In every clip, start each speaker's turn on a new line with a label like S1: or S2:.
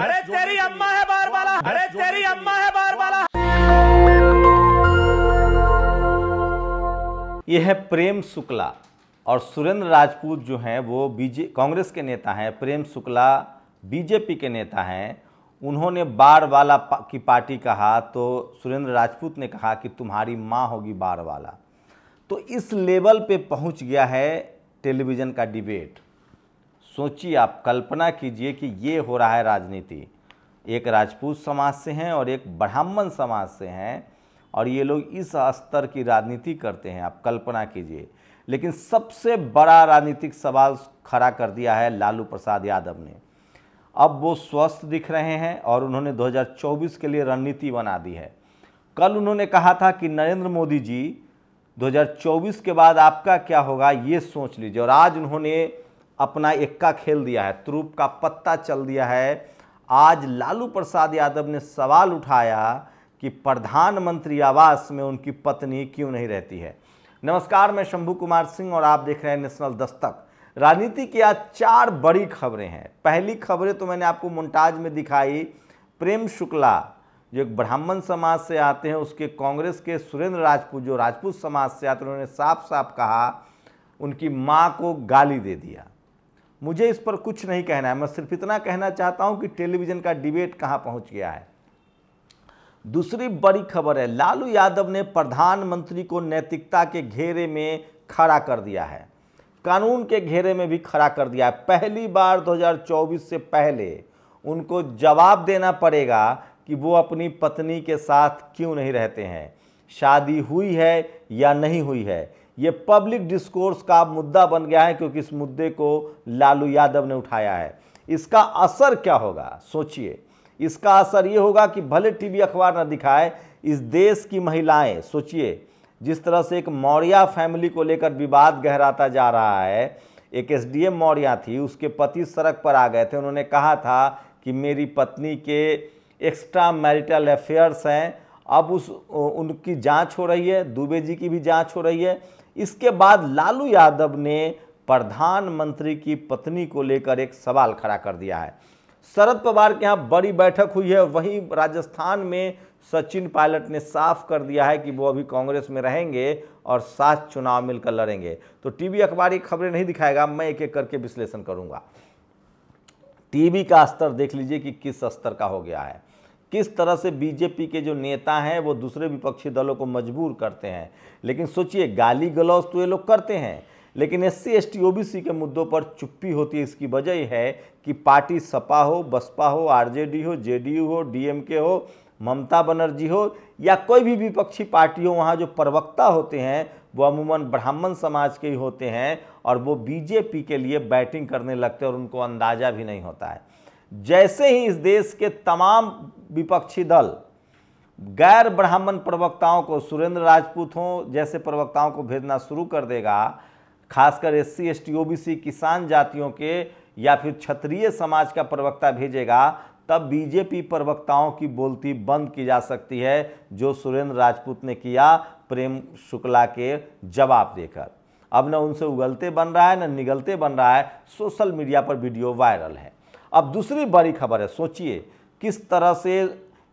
S1: अरे तेरी अम्मा है बार वाला अरे तेरी अम्मा है बार वाला यह है प्रेम शुक्ला और सुरेंद्र राजपूत जो हैं वो बीजे कांग्रेस के नेता हैं प्रेम शुक्ला बीजेपी के नेता हैं उन्होंने बार वाला पा, की पार्टी कहा तो सुरेंद्र राजपूत ने कहा कि तुम्हारी माँ होगी बार वाला तो इस लेवल पे पहुंच गया है टेलीविज़न का डिबेट सोचिए आप कल्पना कीजिए कि ये हो रहा है राजनीति एक राजपूत समाज से हैं और एक ब्राह्मण समाज से हैं और ये लोग इस स्तर की राजनीति करते हैं आप कल्पना कीजिए लेकिन सबसे बड़ा राजनीतिक सवाल खड़ा कर दिया है लालू प्रसाद यादव ने अब वो स्वस्थ दिख रहे हैं और उन्होंने 2024 के लिए रणनीति बना दी है कल उन्होंने कहा था कि नरेंद्र मोदी जी 2024 के बाद आपका क्या होगा ये सोच लीजिए और आज उन्होंने अपना एक्का खेल दिया है त्रूप का पत्ता चल दिया है आज लालू प्रसाद यादव ने सवाल उठाया कि प्रधानमंत्री आवास में उनकी पत्नी क्यों नहीं रहती है नमस्कार मैं शंभू कुमार सिंह और आप देख रहे हैं नेशनल दस्तक राजनीति की आज चार बड़ी खबरें हैं पहली खबरें तो मैंने आपको मुंटाज में दिखाई प्रेम शुक्ला जो एक ब्राह्मण समाज से आते हैं उसके कांग्रेस के सुरेंद्र राजपूत जो राजपूत समाज से आते हैं उन्होंने साफ साफ कहा उनकी माँ को गाली दे दिया मुझे इस पर कुछ नहीं कहना है मैं सिर्फ इतना कहना चाहता हूं कि टेलीविज़न का डिबेट कहां पहुंच गया है दूसरी बड़ी खबर है लालू यादव ने प्रधानमंत्री को नैतिकता के घेरे में खड़ा कर दिया है कानून के घेरे में भी खड़ा कर दिया है पहली बार 2024 से पहले उनको जवाब देना पड़ेगा कि वो अपनी पत्नी के साथ क्यों नहीं रहते हैं शादी हुई है या नहीं हुई है ये पब्लिक डिस्कोर्स का मुद्दा बन गया है क्योंकि इस मुद्दे को लालू यादव ने उठाया है इसका असर क्या होगा सोचिए इसका असर ये होगा कि भले टीवी अखबार ना दिखाए इस देश की महिलाएं सोचिए जिस तरह से एक मौर्या फैमिली को लेकर विवाद गहराता जा रहा है एक एसडीएम मौर्या थी उसके पति सड़क पर आ गए थे उन्होंने कहा था कि मेरी पत्नी के एक्स्ट्रा मैरिटल अफेयर्स हैं अब उस उनकी जांच हो रही है दुबे जी की भी जांच हो रही है इसके बाद लालू यादव ने प्रधानमंत्री की पत्नी को लेकर एक सवाल खड़ा कर दिया है शरद पवार के यहाँ बड़ी बैठक हुई है वहीं राजस्थान में सचिन पायलट ने साफ कर दिया है कि वो अभी कांग्रेस में रहेंगे और सात चुनाव मिलकर लड़ेंगे तो टीवी अखबार ये खबरें नहीं दिखाएगा मैं एक एक करके विश्लेषण करूंगा टीवी का स्तर देख लीजिए कि किस स्तर का हो गया है किस तरह से बीजेपी के जो नेता हैं वो दूसरे विपक्षी दलों को मजबूर करते हैं लेकिन सोचिए गाली गलौज तो ये लोग करते हैं लेकिन S C S T C के मुद्दों पर चुप्पी होती है इसकी वजह यह है कि पार्टी सपा हो बसपा हो डी हो यू हो के हो ममता बनर्जी हो या कोई भी विपक्षी पार्टी हो वहाँ जो प्रवक्ता होते हैं वो अमूमन ब्राह्मण समाज के ही होते हैं और वो बीजेपी के लिए बैटिंग करने लगते हैं और उनको अंदाज़ा भी नहीं होता है जैसे ही इस देश के तमाम विपक्षी दल गैर ब्राह्मण प्रवक्ताओं को सुरेंद्र राजपूत हों जैसे प्रवक्ताओं को भेजना शुरू कर देगा खासकर S C S T O B C किसान जातियों के या फिर क्षत्रिय समाज का प्रवक्ता भेजेगा तब बीजेपी प्रवक्ताओं की बोलती बंद की जा सकती है जो सुरेंद्र राजपूत ने किया प्रेम शुक्ला के जवाब देकर अब न उनसे उगलते बन रहा है न निगलते बन रहा है सोशल मीडिया पर वीडियो वायरल है अब दूसरी बड़ी खबर है सोचिए किस तरह से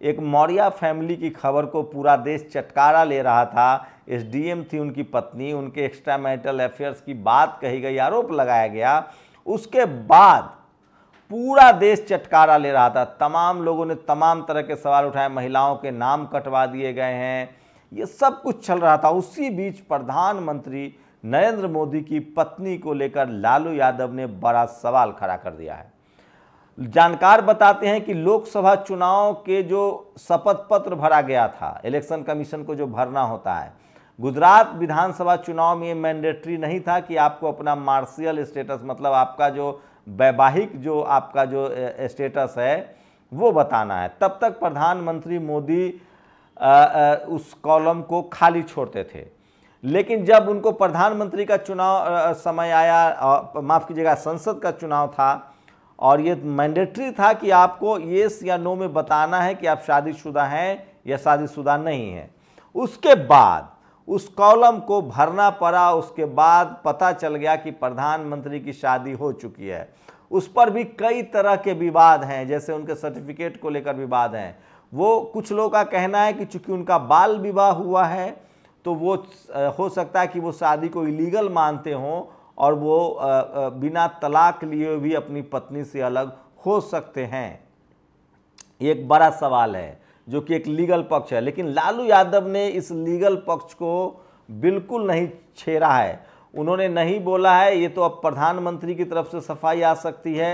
S1: एक मौर्या फैमिली की खबर को पूरा देश चटकारा ले रहा था एसडीएम थी उनकी पत्नी उनके एक्स्ट्रा मैरिटल अफेयर्स की बात कही गई आरोप लगाया गया उसके बाद पूरा देश चटकारा ले रहा था तमाम लोगों ने तमाम तरह के सवाल उठाए महिलाओं के नाम कटवा दिए गए हैं ये सब कुछ चल रहा था उसी बीच प्रधानमंत्री नरेंद्र मोदी की पत्नी को लेकर लालू यादव ने बड़ा सवाल खड़ा कर दिया है जानकार बताते हैं कि लोकसभा चुनाव के जो शपथ पत्र भरा गया था इलेक्शन कमीशन को जो भरना होता है गुजरात विधानसभा चुनाव में ये मैंडेटरी नहीं था कि आपको अपना मार्शियल स्टेटस मतलब आपका जो वैवाहिक जो आपका जो स्टेटस है वो बताना है तब तक प्रधानमंत्री मोदी आ, आ, उस कॉलम को खाली छोड़ते थे लेकिन जब उनको प्रधानमंत्री का चुनाव समय आया माफ़ कीजिएगा संसद का चुनाव था और ये मैंडेटरी था कि आपको येस या नो में बताना है कि आप शादीशुदा हैं या शादीशुदा नहीं हैं उसके बाद उस कॉलम को भरना पड़ा उसके बाद पता चल गया कि प्रधानमंत्री की शादी हो चुकी है उस पर भी कई तरह के विवाद हैं जैसे उनके सर्टिफिकेट को लेकर विवाद हैं वो कुछ लोगों का कहना है कि चूंकि उनका बाल विवाह हुआ है तो वो हो सकता है कि वो शादी को इलीगल मानते हों और वो बिना तलाक लिए भी अपनी पत्नी से अलग हो सकते हैं एक बड़ा सवाल है जो कि एक लीगल पक्ष है लेकिन लालू यादव ने इस लीगल पक्ष को बिल्कुल नहीं छेड़ा है उन्होंने नहीं बोला है ये तो अब प्रधानमंत्री की तरफ से सफाई आ सकती है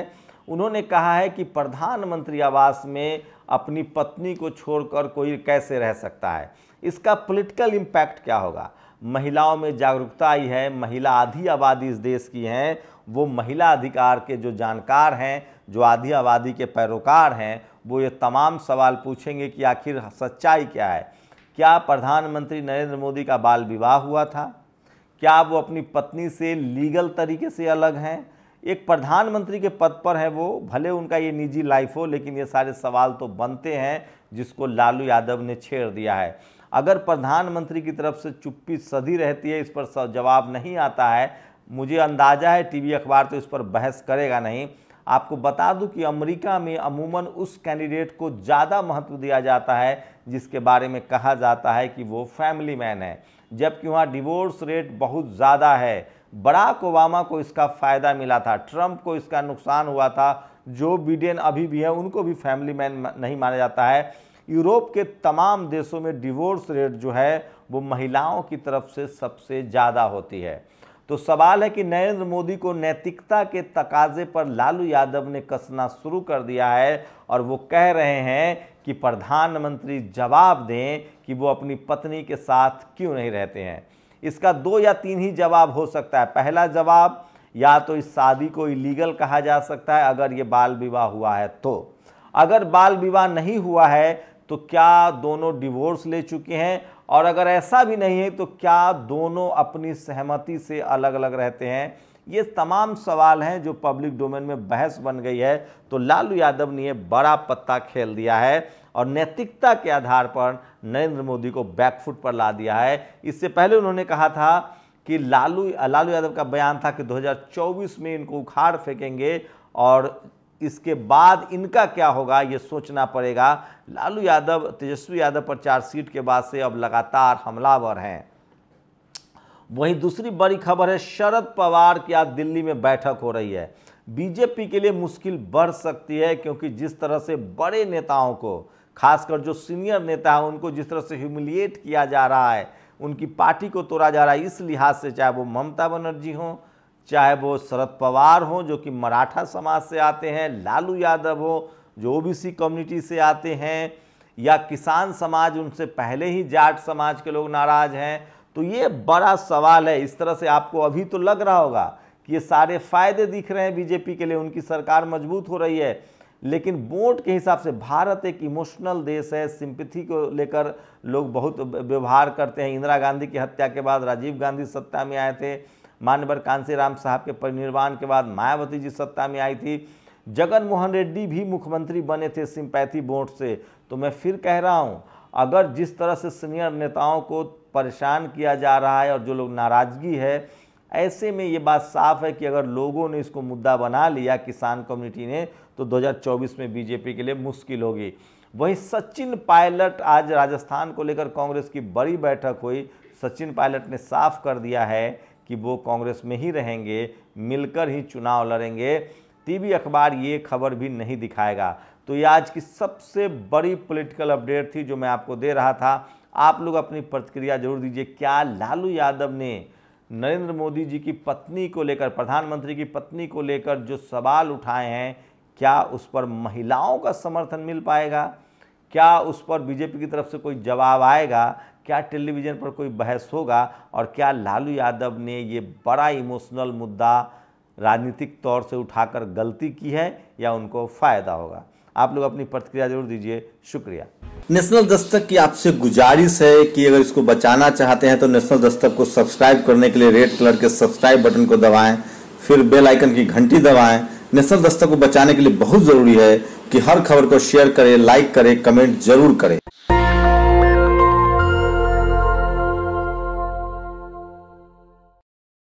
S1: उन्होंने कहा है कि प्रधानमंत्री आवास में अपनी पत्नी को छोड़कर कोई कैसे रह सकता है इसका पॉलिटिकल इम्पैक्ट क्या होगा महिलाओं में जागरूकता आई है महिला आधी आबादी इस देश की हैं वो महिला अधिकार के जो जानकार हैं जो आधी आबादी के पैरोकार हैं वो ये तमाम सवाल पूछेंगे कि आखिर सच्चाई क्या है क्या प्रधानमंत्री नरेंद्र मोदी का बाल विवाह हुआ था क्या वो अपनी पत्नी से लीगल तरीके से अलग हैं एक प्रधानमंत्री के पद पर है वो भले उनका ये निजी लाइफ हो लेकिन ये सारे सवाल तो बनते हैं जिसको लालू यादव ने छेड़ दिया है अगर प्रधानमंत्री की तरफ से चुप्पी सदी रहती है इस पर जवाब नहीं आता है मुझे अंदाज़ा है टीवी अखबार तो इस पर बहस करेगा नहीं आपको बता दूं कि अमेरिका में अमूमन उस कैंडिडेट को ज़्यादा महत्व दिया जाता है जिसके बारे में कहा जाता है कि वो फैमिली मैन है जबकि वहाँ डिवोर्स रेट बहुत ज़्यादा है बराक ओबामा को इसका फ़ायदा मिला था ट्रंप को इसका नुकसान हुआ था जो बिडेन अभी भी है उनको भी फैमिली मैन नहीं माना जाता है यूरोप के तमाम देशों में डिवोर्स रेट जो है वो महिलाओं की तरफ से सबसे ज़्यादा होती है तो सवाल है कि नरेंद्र मोदी को नैतिकता के तकाजे पर लालू यादव ने कसना शुरू कर दिया है और वो कह रहे हैं कि प्रधानमंत्री जवाब दें कि वो अपनी पत्नी के साथ क्यों नहीं रहते हैं इसका दो या तीन ही जवाब हो सकता है पहला जवाब या तो इस शादी को इलीगल कहा जा सकता है अगर ये बाल विवाह हुआ है तो अगर बाल विवाह नहीं हुआ है तो क्या दोनों डिवोर्स ले चुके हैं और अगर ऐसा भी नहीं है तो क्या दोनों अपनी सहमति से अलग अलग रहते हैं ये तमाम सवाल हैं जो पब्लिक डोमेन में बहस बन गई है तो लालू यादव ने बड़ा पत्ता खेल दिया है और नैतिकता के आधार पर नरेंद्र मोदी को बैकफुट पर ला दिया है इससे पहले उन्होंने कहा था कि लालू लालू यादव का बयान था कि 2024 में इनको उखाड़ फेंकेंगे और इसके बाद इनका क्या होगा ये सोचना पड़ेगा लालू यादव तेजस्वी यादव पर चार सीट के बाद से अब लगातार हमलावर हैं वहीं दूसरी बड़ी खबर है शरद पवार की आज दिल्ली में बैठक हो रही है बीजेपी के लिए मुश्किल बढ़ सकती है क्योंकि जिस तरह से बड़े नेताओं को खासकर जो सीनियर नेता हैं उनको जिस तरह से ह्यूमिलिएट किया जा रहा है उनकी पार्टी को तोड़ा जा रहा है इस लिहाज से चाहे वो ममता बनर्जी हों चाहे वो शरद पवार हों जो कि मराठा समाज से आते हैं लालू यादव हो जो ओबीसी कम्युनिटी से आते हैं या किसान समाज उनसे पहले ही जाट समाज के लोग नाराज हैं तो ये बड़ा सवाल है इस तरह से आपको अभी तो लग रहा होगा कि ये सारे फायदे दिख रहे हैं बीजेपी के लिए उनकी सरकार मजबूत हो रही है लेकिन वोट के हिसाब से भारत एक इमोशनल देश है सिंपथी को लेकर लोग बहुत व्यवहार करते हैं इंदिरा गांधी की हत्या के बाद राजीव गांधी सत्ता में आए थे मान्यवर कांसीराम साहब के परिनिर्वाण के बाद मायावती जी सत्ता में आई थी जगन मोहन रेड्डी भी मुख्यमंत्री बने थे सिंपैथी वोट से तो मैं फिर कह रहा हूँ अगर जिस तरह से सीनियर नेताओं को परेशान किया जा रहा है और जो लोग नाराज़गी है ऐसे में ये बात साफ है कि अगर लोगों ने इसको मुद्दा बना लिया किसान कम्युनिटी ने तो 2024 में बीजेपी के लिए मुश्किल होगी वहीं सचिन पायलट आज राजस्थान को लेकर कांग्रेस की बड़ी बैठक हुई सचिन पायलट ने साफ कर दिया है कि वो कांग्रेस में ही रहेंगे मिलकर ही चुनाव लड़ेंगे टीवी अखबार ये खबर भी नहीं दिखाएगा तो ये आज की सबसे बड़ी पॉलिटिकल अपडेट थी जो मैं आपको दे रहा था आप लोग अपनी प्रतिक्रिया जरूर दीजिए क्या लालू यादव ने नरेंद्र मोदी जी की पत्नी को लेकर प्रधानमंत्री की पत्नी को लेकर जो सवाल उठाए हैं क्या उस पर महिलाओं का समर्थन मिल पाएगा क्या उस पर बीजेपी की तरफ से कोई जवाब आएगा क्या टेलीविज़न पर कोई बहस होगा और क्या लालू यादव ने ये बड़ा इमोशनल मुद्दा राजनीतिक तौर से उठाकर गलती की है या उनको फ़ायदा होगा आप लोग अपनी प्रतिक्रिया जरूर दीजिए शुक्रिया नेशनल दस्तक की आपसे गुजारिश है कि अगर इसको बचाना चाहते हैं तो नेशनल दस्तक को सब्सक्राइब करने के लिए रेड कलर के सब्सक्राइब बटन को दबाएं फिर बेल आइकन की घंटी दबाएं नेशनल दस्तक को बचाने के लिए बहुत ज़रूरी है कि हर खबर को शेयर करें लाइक करें कमेंट जरूर करें